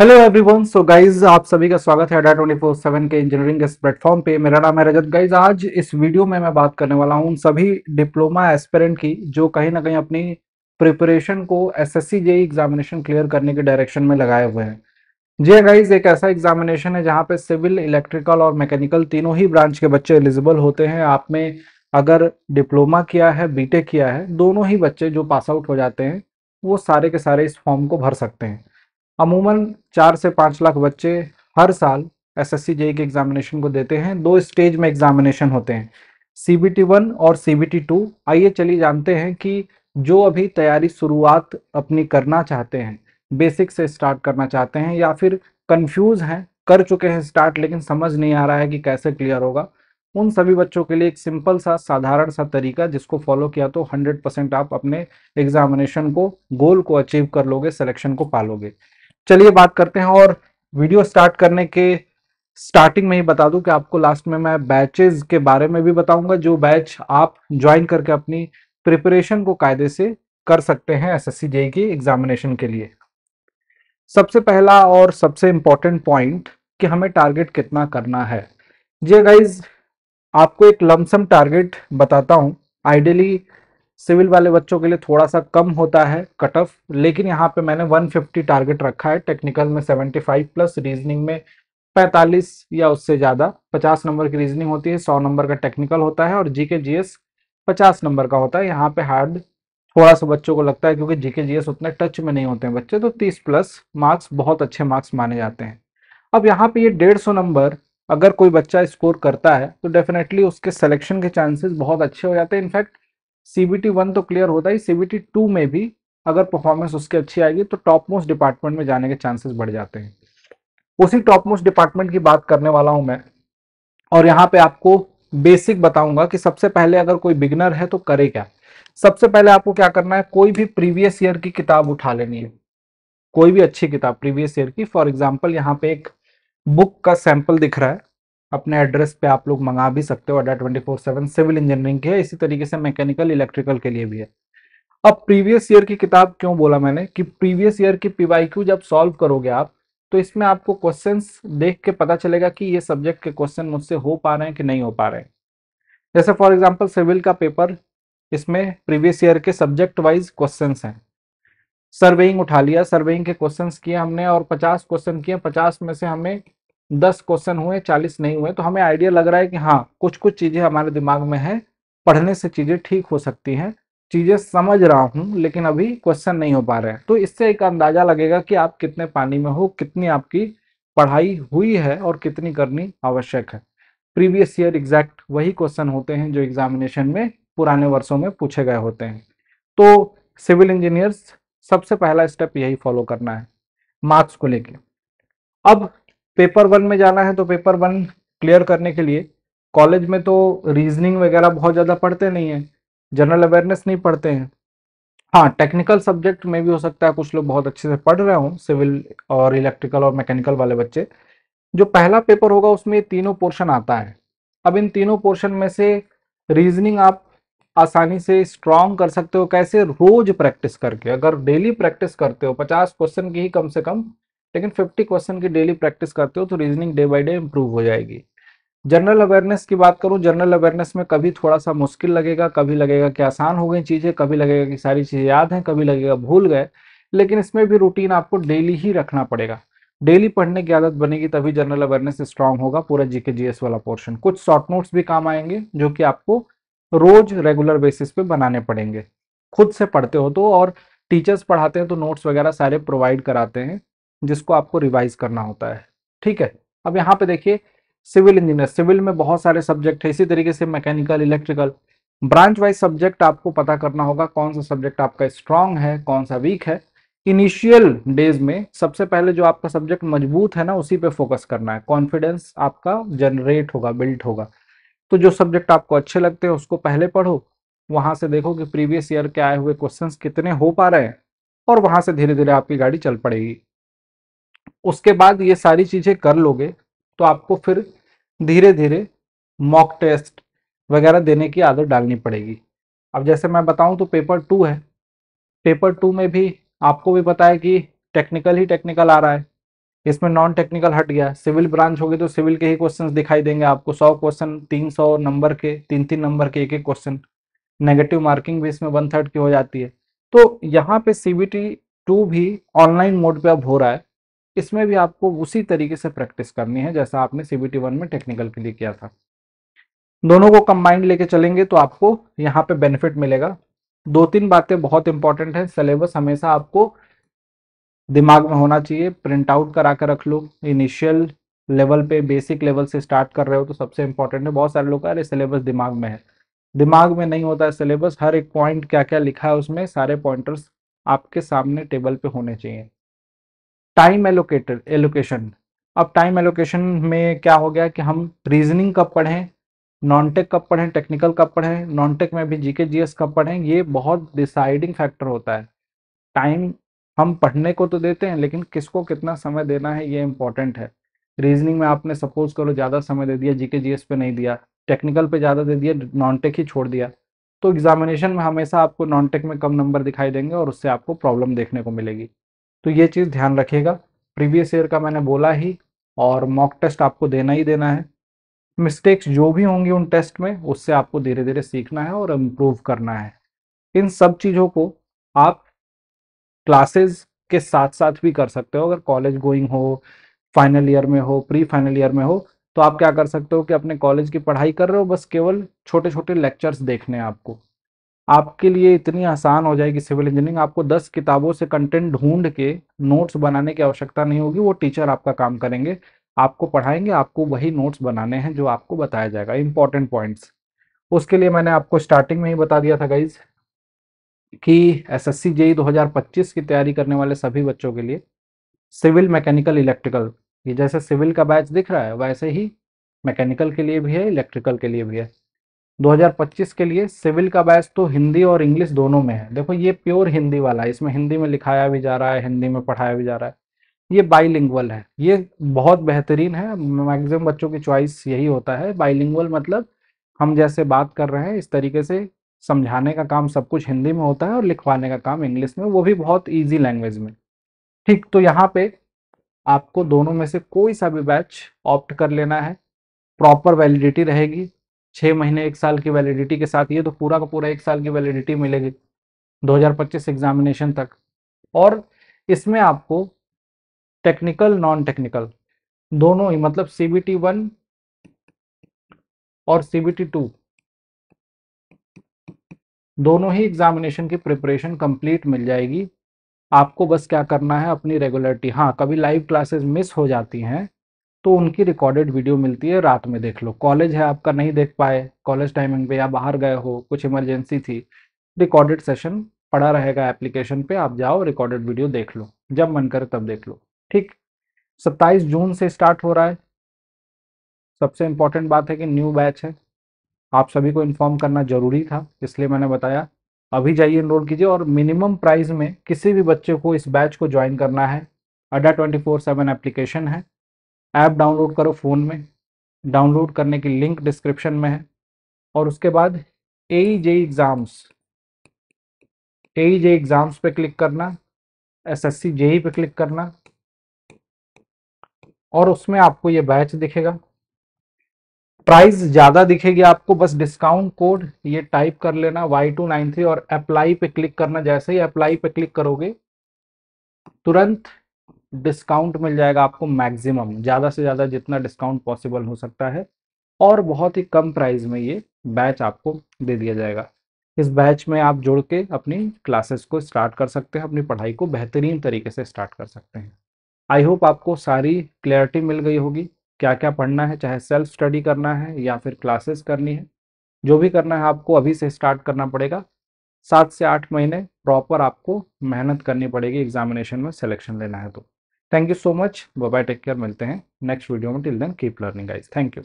hello everyone so guys आप सभी का स्वागत है डाटा ट्वेंटी फोर सेवन के इंजीनियरिंग के प्लेटफॉर्म पे मेरा नाम है रजत गाइज आज इस वीडियो में मैं बात करने वाला हूँ उन सभी डिप्लोमा एस्पेरेंट की जो कहीं ना कहीं अपनी प्रिपरेशन को S S C examination clear करने के डायरेक्शन में लगाए हुए हैं जी गाइज हाँ एक ऐसा एग्जामिनेशन है जहाँ पे सिविल इलेक्ट्रिकल और मैकेनिकल तीनों ही ब्रांच के बच्चे एलिजिबल होते हैं आप में अगर डिप्लोमा किया है बीटेक किया है दोनों ही बच्चे जो पास आउट हो जाते हैं वो सारे के सारे इस फॉर्म को भर सकते हैं अमूमन चार से पाँच लाख बच्चे हर साल एस एस सी के एग्जामिनेशन को देते हैं दो स्टेज में एग्जामिनेशन होते हैं सी बी टी वन और सी बी टी टू आइए चलिए जानते हैं कि जो अभी तैयारी शुरुआत अपनी करना चाहते हैं बेसिक से स्टार्ट करना चाहते हैं या फिर कंफ्यूज हैं कर चुके हैं स्टार्ट लेकिन समझ नहीं आ रहा है कि कैसे क्लियर होगा उन सभी बच्चों के लिए एक सिंपल सा साधारण सा तरीका जिसको फॉलो किया तो 100 परसेंट आप अपने एग्जामिनेशन को गोल को अचीव कर लोगे सिलेक्शन को पालोगे चलिए बात करते हैं और वीडियो स्टार्ट करने के स्टार्टिंग में ही बता दूं कि आपको लास्ट में मैं बैचेज के बारे में भी बताऊंगा जो बैच आप ज्वाइन करके अपनी प्रिपरेशन को कायदे से कर सकते हैं एस एस की एग्जामिनेशन के लिए सबसे पहला और सबसे इम्पोर्टेंट पॉइंट कि हमें टारगेट कितना करना है जी गाइज आपको एक लमसम टारगेट बताता हूँ आइडियली सिविल वाले बच्चों के लिए थोड़ा सा कम होता है कट ऑफ लेकिन यहाँ पे मैंने 150 टारगेट रखा है टेक्निकल में 75 प्लस रीजनिंग में 45 या उससे ज़्यादा 50 नंबर की रीजनिंग होती है 100 नंबर का टेक्निकल होता है और जी के जी एस पचास नंबर का होता है यहाँ पे हार्ड थोड़ा सा बच्चों को लगता है क्योंकि जी के जी एस उतने टच में नहीं होते हैं बच्चे तो तीस प्लस मार्क्स बहुत अच्छे मार्क्स माने जाते हैं अब यहाँ पे ये डेढ़ सौ नंबर अगर कोई बच्चा स्कोर करता है तो डेफिनेटली उसके सिलेक्शन के चांसेस बहुत अच्छे हो जाते हैं इनफैक्ट सीबीटी वन तो क्लियर होता ही सीबीटी टू में भी अगर परफॉर्मेंस उसकी अच्छी आएगी तो टॉप मोस्ट डिपार्टमेंट में जाने के चांसेस बढ़ जाते हैं उसी टॉप मोस्ट डिपार्टमेंट की बात करने वाला हूं मैं और यहाँ पे आपको बेसिक बताऊंगा कि सबसे पहले अगर कोई बिगनर है तो करे क्या सबसे पहले आपको क्या करना है कोई भी प्रीवियस ईयर की किताब उठा लेनी है कोई भी अच्छी किताब प्रीवियस ईयर की फॉर एग्जाम्पल यहाँ पे एक बुक का सैंपल दिख रहा है अपने एड्रेस पे आप लोग मंगा भी सकते हो Adda twenty four seven civil engineering के है इसी तरीके से मैकेनिकल इलेक्ट्रिकल के लिए भी है अब प्रीवियस ईयर की किताब क्यों बोला मैंने कि प्रीवियस ईयर की पीवाईक्यू जब सॉल्व करोगे आप तो इसमें आपको क्वेश्चंस देख के पता चलेगा कि ये सब्जेक्ट के क्वेश्चन मुझसे हो पा रहे हैं कि नहीं हो पा रहे हैं जैसे फॉर एग्जाम्पल सिविल का पेपर इसमें प्रीवियस ईयर के सब्जेक्ट वाइज क्वेश्चन हैं सर्वेइंग उठा लिया सर्वेइंग के क्वेश्चन किए हमने और पचास क्वेश्चन किए पचास में से हमें दस क्वेश्चन हुए चालीस नहीं हुए तो हमें आइडिया लग रहा है कि हाँ कुछ कुछ चीज़ें हमारे दिमाग में है पढ़ने से चीज़ें ठीक हो सकती हैं चीज़ें समझ रहा हूं लेकिन अभी क्वेश्चन नहीं हो पा रहे हैं तो इससे एक अंदाज़ा लगेगा कि आप कितने पानी में हो कितनी आपकी पढ़ाई हुई है और कितनी करनी आवश्यक है प्रीवियस ईयर एग्जैक्ट वही क्वेश्चन होते हैं जो एग्जामिनेशन में पुराने वर्षों में पूछे गए होते हैं तो सिविल इंजीनियर्स सबसे पहला स्टेप यही फॉलो करना है मार्क्स को लेकर अब पेपर वन में जाना है तो पेपर वन क्लियर करने के लिए कॉलेज में तो रीजनिंग वगैरह बहुत ज़्यादा पढ़ते नहीं हैं जनरल अवेयरनेस नहीं पढ़ते हैं हाँ टेक्निकल सब्जेक्ट में भी हो सकता है कुछ लोग बहुत अच्छे से पढ़ रहे हों सिविल और इलेक्ट्रिकल और मैकेनिकल वाले बच्चे जो पहला पेपर होगा उसमें तीनों पोर्शन आता है अब इन तीनों पोर्शन में से रीजनिंग आप आसानी से स्ट्रॉन्ग कर सकते हो कैसे रोज प्रैक्टिस करके अगर डेली प्रैक्टिस करते हो पचास क्वेश्चन की ही कम से कम लेकिन 50 क्वेश्चन की डेली प्रैक्टिस करते हो तो reasoning day by day improve हो जाएगी जनरल अवेयरनेस की बात करूं जनरल अवेयरनेस में कभी थोड़ा सा मुश्किल लगेगा कभी लगेगा कि आसान हो गई चीज़ें कभी लगेगा कि सारी चीज़ें याद हैं कभी लगेगा भूल गए लेकिन इसमें भी रूटीन आपको डेली ही रखना पड़ेगा डेली पढ़ने की आदत बनेगी तभी जनरल अवेयरनेस स्ट्रांग होगा पूरा जीके जीएस वाला पोर्शन कुछ शॉर्ट नोट्स भी काम आएंगे जो कि आपको रोज रेगुलर बेसिस पे बनाने पड़ेंगे खुद से पढ़ते हो तो और टीचर्स पढ़ाते हैं तो नोट्स वगैरह सारे प्रोवाइड कराते हैं जिसको आपको रिवाइज करना होता है ठीक है अब यहाँ पे देखिए सिविल इंजीनियर सिविल में बहुत सारे सब्जेक्ट है इसी तरीके से mechanical electrical branch wise subject आपको पता करना होगा कौन सा सब्जेक्ट आपका स्ट्रांग है कौन सा वीक है इनिशियल डेज में सबसे पहले जो आपका सब्जेक्ट मजबूत है ना उसी पे फोकस करना है कॉन्फिडेंस आपका जनरेट होगा बिल्ड होगा तो जो सब्जेक्ट आपको अच्छे लगते हैं उसको पहले पढ़ो वहां से देखो कि प्रीवियस ईयर के आए हुए क्वेश्चंस कितने हो पा रहे हैं और वहां से धीरे धीरे आपकी गाड़ी चल पड़ेगी उसके बाद ये सारी चीज़ें कर लोगे तो आपको फिर धीरे धीरे मॉक टेस्ट वगैरह देने की आदत डालनी पड़ेगी अब जैसे मैं बताऊं तो पेपर टू है पेपर टू में भी आपको भी पता है कि टेक्निकल ही टेक्निकल आ रहा है इसमें नॉन टेक्निकल हट गया सिविल ब्रांच होगी तो सिविल के ही क्वेश्चंस दिखाई देंगे आपको सौ क्वेश्चन तीन सौ नंबर के तीन तीन नंबर के एक एक क्वेश्चन नेगेटिव मार्किंग भी इसमें वन थर्ड की हो जाती है तो यहाँ पे सी बी टी टू भी ऑनलाइन मोड पर अब हो रहा है इसमें भी आपको उसी तरीके से प्रैक्टिस करनी है जैसा आपने सीबीटी वन में टेक्निकल के लिए किया था दोनों को कंबाइंड लेके चलेंगे तो आपको यहाँ पे बेनिफिट मिलेगा दो तीन बातें बहुत इंपॉर्टेंट है सिलेबस हमेशा आपको दिमाग में होना चाहिए प्रिंट आउट करा कर रख लो इनिशियल लेवल पे बेसिक लेवल से स्टार्ट कर रहे हो तो सबसे इंपॉर्टेंट है बहुत सारे लोग अरे सिलेबस दिमाग में है दिमाग में नहीं होता है सिलेबस हर एक पॉइंट क्या क्या लिखा है उसमें सारे पॉइंटर्स आपके सामने टेबल पे होने चाहिए टाइम एलोकेटेड एलोकेशन अब टाइम एलोकेशन में क्या हो गया कि हम रीजनिंग कब पढ़ें नॉन टेक कब पढ़ें टेक्निकल कब पढ़ें नॉन टेक में भी जीके जीएस कब पढ़ें ये बहुत डिसाइडिंग फैक्टर होता है टाइम हम पढ़ने को तो देते हैं लेकिन किसको कितना समय देना है ये इम्पॉर्टेंट है रीजनिंग में आपने सपोज करो ज़्यादा समय दे दिया जीके जीएस पे नहीं दिया टेक्निकल पे ज़्यादा दे दिया नॉन टेक ही छोड़ दिया तो एग्जामिनेशन में हमेशा आपको नॉन टेक में कम नंबर दिखाई देंगे और उससे आपको प्रॉब्लम देखने को मिलेगी तो ये चीज़ ध्यान रखिएगा प्रीवियस ईयर का मैंने बोला ही और मॉक टेस्ट आपको देना ही देना है मिस्टेक्स जो भी होंगी उन टेस्ट में उससे आपको धीरे धीरे सीखना है और इम्प्रूव करना है इन सब चीज़ों को आप क्लासेस के साथ साथ भी कर सकते हो अगर कॉलेज गोइंग हो फाइनल ईयर में हो प्री फाइनल ईयर में हो तो आप क्या कर सकते हो कि अपने कॉलेज की पढ़ाई कर रहे हो बस केवल छोटे छोटे लेक्चर्स देखने हैं आपको आपके लिए इतनी आसान हो जाएगी सिविल इंजीनियरिंग आपको दस किताबों से कंटेंट ढूंढ के नोट्स बनाने की आवश्यकता नहीं होगी वो टीचर आपका काम करेंगे आपको पढ़ाएंगे आपको वही नोट्स बनाने हैं जो आपको बताया जाएगा इंपॉर्टेंट पॉइंट्स उसके लिए मैंने आपको स्टार्टिंग में ही बता दिया था गाइज कि एस एस सी दो की तैयारी करने वाले सभी बच्चों के लिए सिविल मैकेनिकल इलेक्ट्रिकल ये जैसे सिविल का बैच दिख रहा है वैसे ही मैकेनिकल के लिए भी है इलेक्ट्रिकल के लिए भी है 2025 के लिए सिविल का बैच तो हिंदी और इंग्लिश दोनों में है देखो ये प्योर हिंदी वाला है इसमें हिंदी में लिखाया भी जा रहा है हिंदी में पढ़ाया भी जा रहा है ये बाईलिंगुअल है ये बहुत बेहतरीन है मैक्सिमम बच्चों की चॉइस यही होता है बाईलिंगुअल मतलब हम जैसे बात कर रहे हैं इस तरीके से समझाने का काम सब कुछ हिंदी में होता है और लिखवाने का काम इंग्लिश में वो भी बहुत ईजी लैंग्वेज में ठीक तो यहाँ पे आपको दोनों में से कोई सा भी बैच ऑप्ट कर लेना है प्रॉपर वैलिडिटी रहेगी छः महीने एक साल की वैलिडिटी के साथ ये तो पूरा का पूरा एक साल की वैलिडिटी मिलेगी 2025 एग्जामिनेशन तक और इसमें आपको टेक्निकल नॉन टेक्निकल दोनों ही मतलब सी बी टी वन और सी बी टी टू दोनों ही एग्जामिनेशन की प्रिपरेशन कंप्लीट मिल जाएगी आपको बस क्या करना है अपनी रेगुलरिटी हाँ कभी लाइव क्लासेस मिस हो जाती हैं तो उनकी रिकॉर्डेड वीडियो मिलती है रात में देख लो कॉलेज है आपका नहीं देख पाए कॉलेज टाइमिंग पे या बाहर गए हो कुछ इमरजेंसी थी रिकॉर्डेड सेशन पड़ा रहेगा एप्लीकेशन पे आप जाओ रिकॉर्डेड वीडियो देख लो जब मन करे तब देख लो ठीक सत्ताईस जून से स्टार्ट हो रहा है सबसे इम्पॉर्टेंट बात है कि न्यू बैच है आप सभी को इन्फॉर्म करना जरूरी था इसलिए मैंने बताया अभी जाइए इनरोल कीजिए और मिनिमम प्राइस में किसी भी बच्चे को इस बैच को ज्वाइन करना है Adda twenty four seven application है ऐप डाउनलोड करो फ़ोन में डाउनलोड करने की लिंक डिस्क्रिप्शन में है और उसके बाद A J exams A J exams पे क्लिक करना एसएससी जेई e पे क्लिक करना और उसमें आपको ये बैच दिखेगा प्राइस ज़्यादा दिखेगी आपको बस डिस्काउंट कोड ये टाइप कर लेना वाई टू नाइन थ्री और अप्लाई पे क्लिक करना जैसे ही अप्लाई पे क्लिक करोगे तुरंत डिस्काउंट मिल जाएगा आपको मैक्सिमम ज़्यादा से ज़्यादा जितना डिस्काउंट पॉसिबल हो सकता है और बहुत ही कम प्राइस में ये बैच आपको दे दिया जाएगा इस बैच में आप जुड़ के अपनी क्लासेस को स्टार्ट कर सकते हैं अपनी पढ़ाई को बेहतरीन तरीके से स्टार्ट कर सकते हैं आई होप आपको सारी क्लैरिटी मिल गई होगी क्या क्या पढ़ना है चाहे सेल्फ स्टडी करना है या फिर क्लासेस करनी है जो भी करना है आपको अभी से स्टार्ट करना पड़ेगा सात से आठ महीने प्रॉपर आपको मेहनत करनी पड़ेगी एग्जामिनेशन में सिलेक्शन लेना है तो thank you so much bye take care मिलते हैं नेक्स्ट वीडियो में till then keep learning guys thank you